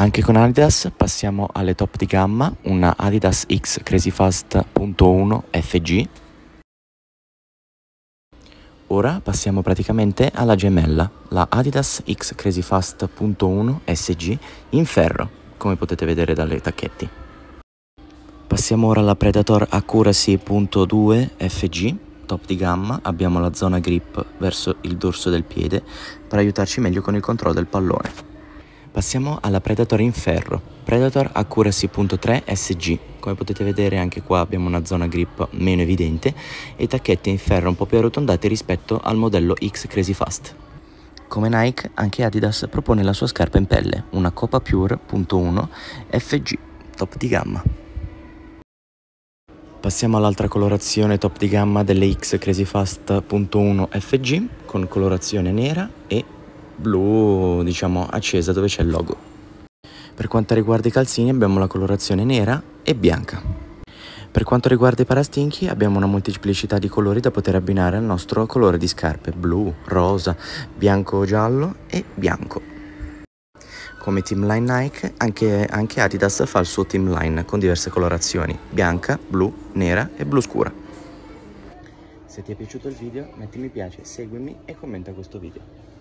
Anche con Adidas passiamo alle top di gamma, una Adidas X Crazy Fast.1 FG. Ora passiamo praticamente alla gemella, la Adidas X Crazy Fast.1 SG in ferro, come potete vedere dalle tacchetti. Passiamo ora alla Predator Accuracy.2 FG, top di gamma, abbiamo la zona grip verso il dorso del piede per aiutarci meglio con il controllo del pallone. Passiamo alla Predator in ferro, Predator Accuracy.3 SG. Come potete vedere anche qua abbiamo una zona grip meno evidente e tacchette in ferro un po' più arrotondate rispetto al modello X Crazy Fast. Come Nike, anche Adidas propone la sua scarpa in pelle, una Copa Pure.1 FG, top di gamma. Passiamo all'altra colorazione top di gamma delle X Crazy Fast.1 FG con colorazione nera e blu diciamo accesa dove c'è il logo. Per quanto riguarda i calzini abbiamo la colorazione nera e bianca. Per quanto riguarda i parastinchi abbiamo una molteplicità di colori da poter abbinare al nostro colore di scarpe, blu, rosa, bianco-giallo e bianco. Come team line Nike, anche, anche Adidas fa il suo team line con diverse colorazioni, bianca, blu, nera e blu scura. Se ti è piaciuto il video metti mi piace, seguimi e commenta questo video.